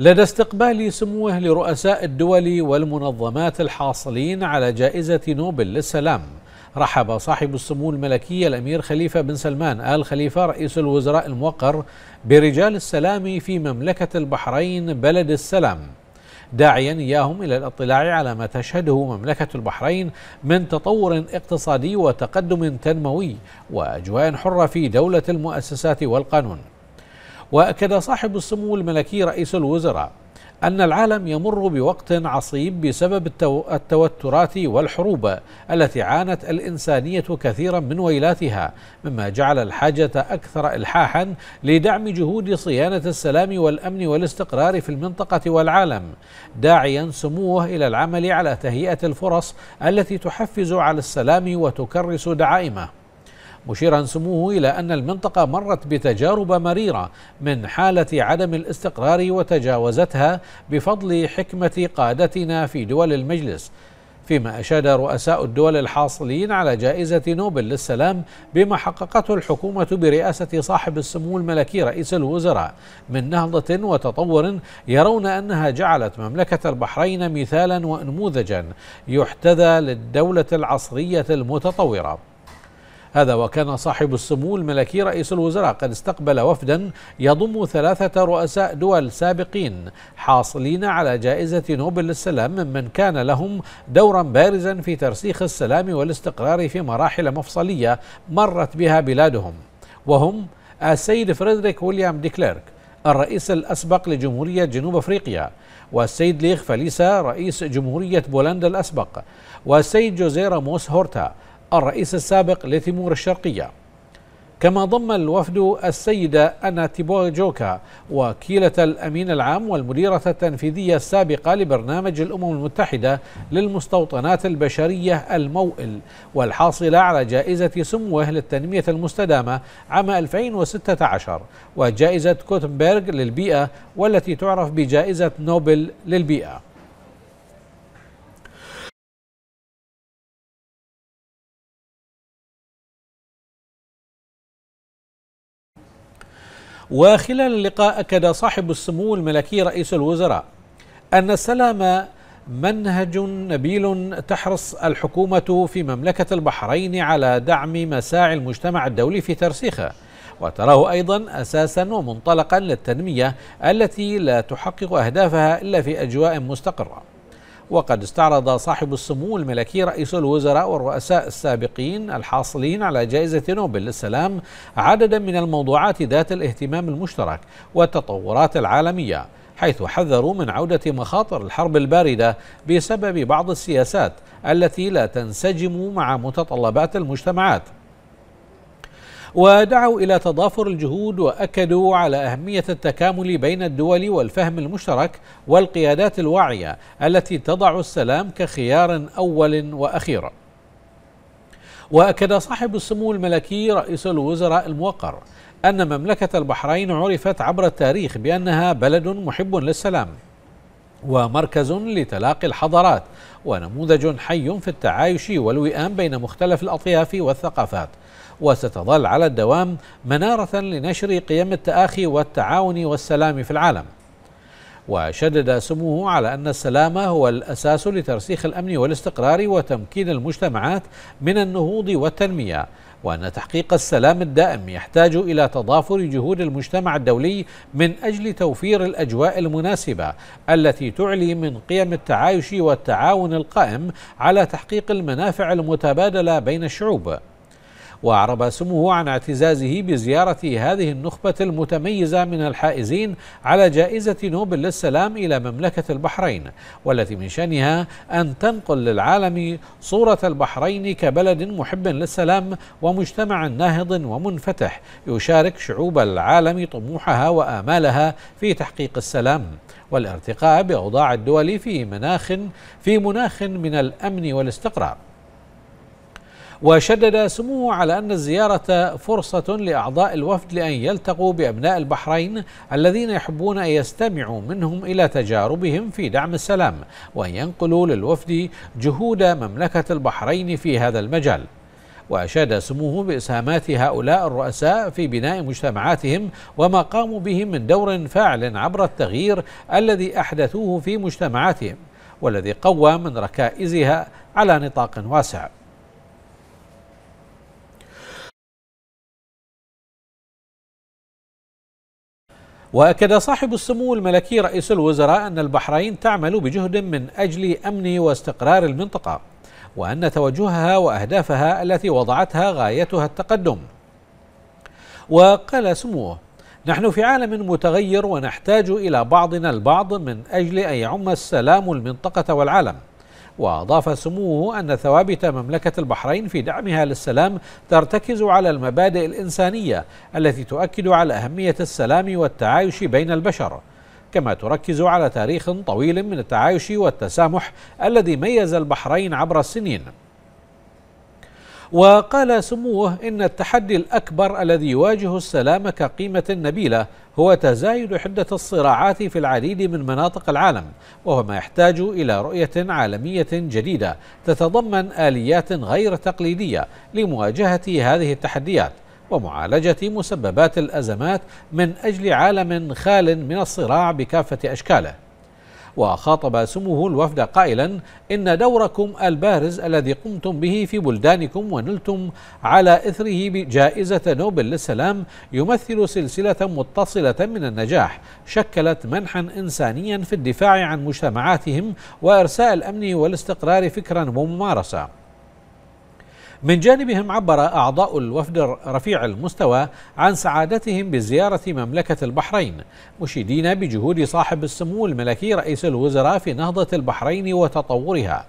لدى استقبال سموه لرؤساء الدول والمنظمات الحاصلين على جائزة نوبل للسلام رحب صاحب السمو الملكي الأمير خليفة بن سلمان آل خليفة رئيس الوزراء الموقر برجال السلام في مملكة البحرين بلد السلام داعيا إياهم إلى الاطلاع على ما تشهده مملكة البحرين من تطور اقتصادي وتقدم تنموي وأجواء حرة في دولة المؤسسات والقانون واكد صاحب السمو الملكي رئيس الوزراء ان العالم يمر بوقت عصيب بسبب التوترات والحروب التي عانت الانسانيه كثيرا من ويلاتها مما جعل الحاجه اكثر الحاحا لدعم جهود صيانه السلام والامن والاستقرار في المنطقه والعالم داعيا سموه الى العمل على تهيئه الفرص التي تحفز على السلام وتكرس دعائمه مشيرا سموه إلى أن المنطقة مرت بتجارب مريرة من حالة عدم الاستقرار وتجاوزتها بفضل حكمة قادتنا في دول المجلس فيما أشاد رؤساء الدول الحاصلين على جائزة نوبل للسلام بما حققته الحكومة برئاسة صاحب السمو الملكي رئيس الوزراء من نهضة وتطور يرون أنها جعلت مملكة البحرين مثالا وأنموذجا يحتذى للدولة العصرية المتطورة هذا وكان صاحب السمو الملكي رئيس الوزراء قد استقبل وفدا يضم ثلاثة رؤساء دول سابقين حاصلين على جائزة نوبل للسلام ممن كان لهم دورا بارزا في ترسيخ السلام والاستقرار في مراحل مفصلية مرت بها بلادهم وهم السيد فريدريك ويليام ديكليرك الرئيس الأسبق لجمهورية جنوب أفريقيا والسيد ليغ فاليسا رئيس جمهورية بولندا الأسبق والسيد جوزيرا موس هورتا الرئيس السابق لتيمور الشرقية كما ضم الوفد السيدة أنا تيبوجوكا وكيلة الأمين العام والمديرة التنفيذية السابقة لبرنامج الأمم المتحدة للمستوطنات البشرية الموئل والحاصلة على جائزة سموه للتنمية المستدامة عام 2016 وجائزة كوتنبرغ للبيئة والتي تعرف بجائزة نوبل للبيئة وخلال اللقاء أكد صاحب السمو الملكي رئيس الوزراء أن السلام منهج نبيل تحرص الحكومة في مملكة البحرين على دعم مساعي المجتمع الدولي في ترسيخه وتراه أيضا أساسا ومنطلقا للتنمية التي لا تحقق أهدافها إلا في أجواء مستقرة وقد استعرض صاحب السمو الملكي رئيس الوزراء والرؤساء السابقين الحاصلين على جائزة نوبل للسلام عددا من الموضوعات ذات الاهتمام المشترك والتطورات العالمية حيث حذروا من عودة مخاطر الحرب الباردة بسبب بعض السياسات التي لا تنسجم مع متطلبات المجتمعات ودعوا إلى تضافر الجهود وأكدوا على أهمية التكامل بين الدول والفهم المشترك والقيادات الواعية التي تضع السلام كخيار أول وأخير وأكد صاحب السمو الملكي رئيس الوزراء الموقر أن مملكة البحرين عرفت عبر التاريخ بأنها بلد محب للسلام ومركز لتلاقي الحضارات ونموذج حي في التعايش والوئام بين مختلف الأطياف والثقافات وستظل على الدوام منارة لنشر قيم التآخي والتعاون والسلام في العالم وشدد سموه على أن السلام هو الأساس لترسيخ الأمن والاستقرار وتمكين المجتمعات من النهوض والتنمية وأن تحقيق السلام الدائم يحتاج إلى تضافر جهود المجتمع الدولي من أجل توفير الأجواء المناسبة التي تعلي من قيم التعايش والتعاون القائم على تحقيق المنافع المتبادلة بين الشعوب وأعرب سموه عن اعتزازه بزيارة هذه النخبة المتميزة من الحائزين على جائزة نوبل للسلام إلى مملكة البحرين والتي من شأنها أن تنقل للعالم صورة البحرين كبلد محب للسلام ومجتمع ناهض ومنفتح يشارك شعوب العالم طموحها وآمالها في تحقيق السلام والارتقاء بأوضاع الدول في مناخ في مناخ من الأمن والاستقرار وشدد سموه على أن الزيارة فرصة لأعضاء الوفد لأن يلتقوا بأبناء البحرين الذين يحبون أن يستمعوا منهم إلى تجاربهم في دعم السلام وأن ينقلوا للوفد جهود مملكة البحرين في هذا المجال وأشاد سموه بإسهامات هؤلاء الرؤساء في بناء مجتمعاتهم وما قاموا به من دور فاعل عبر التغيير الذي أحدثوه في مجتمعاتهم والذي قوى من ركائزها على نطاق واسع واكد صاحب السمو الملكي رئيس الوزراء ان البحرين تعمل بجهد من اجل امن واستقرار المنطقه وان توجهها واهدافها التي وضعتها غايتها التقدم وقال سموه نحن في عالم متغير ونحتاج الى بعضنا البعض من اجل ان يعم السلام المنطقه والعالم وأضاف سموه أن ثوابت مملكة البحرين في دعمها للسلام ترتكز على المبادئ الإنسانية التي تؤكد على أهمية السلام والتعايش بين البشر كما تركز على تاريخ طويل من التعايش والتسامح الذي ميز البحرين عبر السنين وقال سموه إن التحدي الأكبر الذي يواجه السلام كقيمة نبيلة هو تزايد حدة الصراعات في العديد من مناطق العالم وهو ما يحتاج إلى رؤية عالمية جديدة تتضمن آليات غير تقليدية لمواجهة هذه التحديات ومعالجة مسببات الأزمات من أجل عالم خال من الصراع بكافة أشكاله وخاطب سموه الوفد قائلا إن دوركم البارز الذي قمتم به في بلدانكم ونلتم على إثره بجائزة نوبل للسلام يمثل سلسلة متصلة من النجاح شكلت منحا إنسانيا في الدفاع عن مجتمعاتهم وإرساء الأمن والاستقرار فكرا وممارسة من جانبهم عبر أعضاء الوفد رفيع المستوى عن سعادتهم بزيارة مملكة البحرين مشيدين بجهود صاحب السمو الملكي رئيس الوزراء في نهضة البحرين وتطورها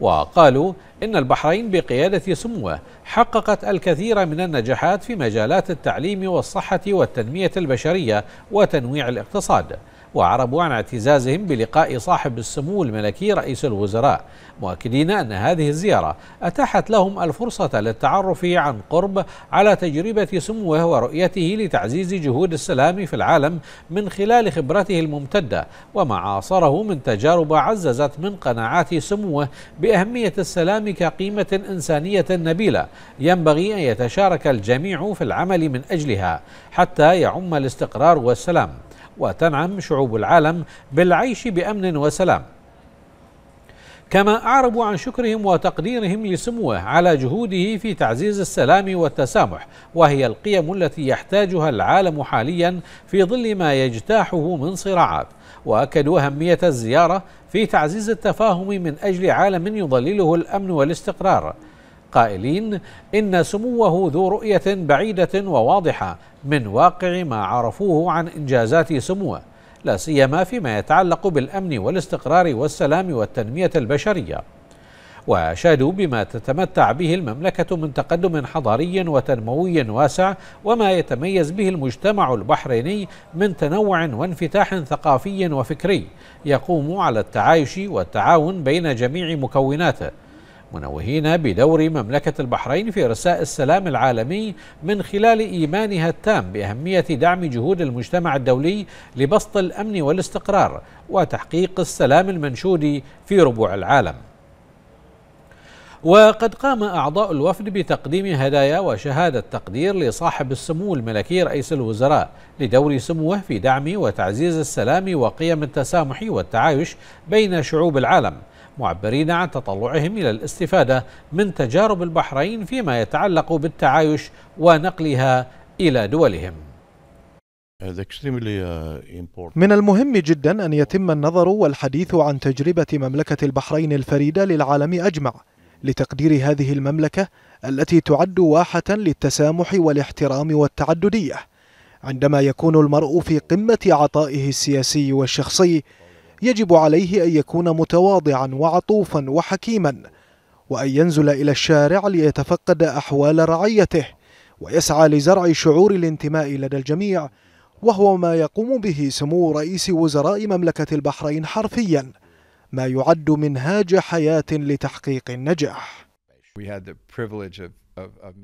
وقالوا إن البحرين بقيادة سموه حققت الكثير من النجاحات في مجالات التعليم والصحة والتنمية البشرية وتنويع الاقتصاد وعربوا عن اعتزازهم بلقاء صاحب السمو الملكي رئيس الوزراء مؤكدين أن هذه الزيارة أتاحت لهم الفرصة للتعرف عن قرب على تجربة سموه ورؤيته لتعزيز جهود السلام في العالم من خلال خبرته الممتدة وما عاصره من تجارب عززت من قناعات سموه بأهمية السلام ذلك قيمة إنسانية نبيلة ينبغي أن يتشارك الجميع في العمل من أجلها حتى يعم الاستقرار والسلام وتنعم شعوب العالم بالعيش بأمن وسلام كما أعربوا عن شكرهم وتقديرهم لسموه على جهوده في تعزيز السلام والتسامح وهي القيم التي يحتاجها العالم حاليا في ظل ما يجتاحه من صراعات وأكدوا أهمية الزيارة في تعزيز التفاهم من أجل عالم يظلله الأمن والاستقرار قائلين إن سموه ذو رؤية بعيدة وواضحة من واقع ما عرفوه عن إنجازات سموه لا سيما فيما يتعلق بالامن والاستقرار والسلام والتنميه البشريه واشادوا بما تتمتع به المملكه من تقدم حضاري وتنموي واسع وما يتميز به المجتمع البحريني من تنوع وانفتاح ثقافي وفكري يقوم على التعايش والتعاون بين جميع مكوناته منوهين بدور مملكة البحرين في إرساء السلام العالمي من خلال إيمانها التام بأهمية دعم جهود المجتمع الدولي لبسط الأمن والاستقرار وتحقيق السلام المنشود في ربوع العالم وقد قام أعضاء الوفد بتقديم هدايا وشهادة تقدير لصاحب السمو الملكي رئيس الوزراء لدور سموه في دعم وتعزيز السلام وقيم التسامح والتعايش بين شعوب العالم معبرين عن تطلعهم إلى الاستفادة من تجارب البحرين فيما يتعلق بالتعايش ونقلها إلى دولهم uh, من المهم جدا أن يتم النظر والحديث عن تجربة مملكة البحرين الفريدة للعالم أجمع لتقدير هذه المملكة التي تعد واحة للتسامح والاحترام والتعددية عندما يكون المرء في قمة عطائه السياسي والشخصي يجب عليه أن يكون متواضعا وعطوفا وحكيما وأن ينزل إلى الشارع ليتفقد أحوال رعيته ويسعى لزرع شعور الانتماء لدى الجميع وهو ما يقوم به سمو رئيس وزراء مملكة البحرين حرفيا ما يعد منهاج حياة لتحقيق النجاح We had the privilege of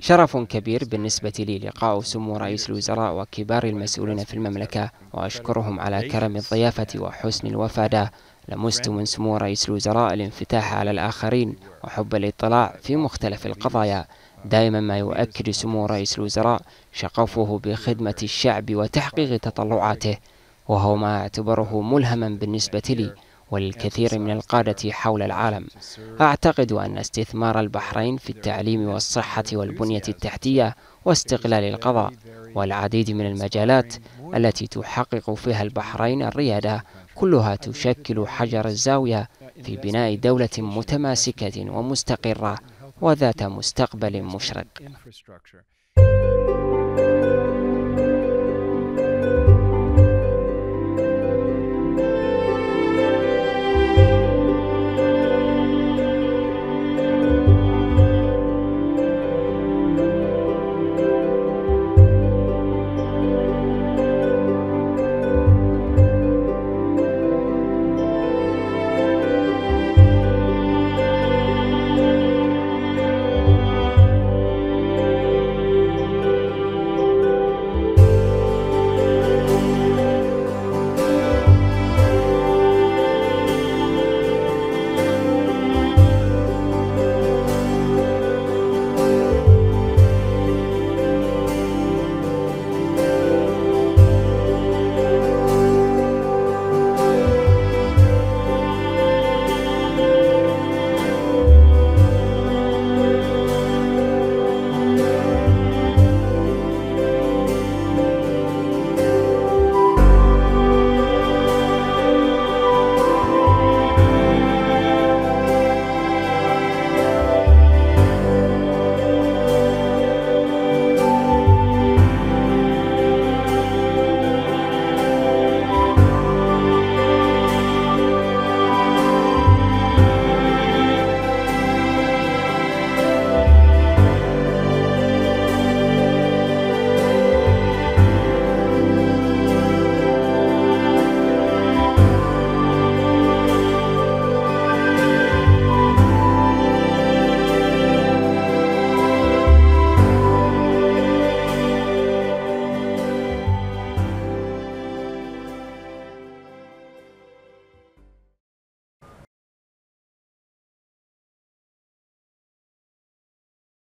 شرف كبير بالنسبة لي لقاء سمو رئيس الوزراء وكبار المسؤولين في المملكة وأشكرهم على كرم الضيافة وحسن الوفادة لمست من سمو رئيس الوزراء الانفتاح على الآخرين وحب الاطلاع في مختلف القضايا دائما ما يؤكد سمو رئيس الوزراء شغفه بخدمة الشعب وتحقيق تطلعاته وهو ما أعتبره ملهما بالنسبة لي والكثير من القادة حول العالم أعتقد أن استثمار البحرين في التعليم والصحة والبنية التحتية واستقلال القضاء والعديد من المجالات التي تحقق فيها البحرين الريادة كلها تشكل حجر الزاوية في بناء دولة متماسكة ومستقرة وذات مستقبل مشرق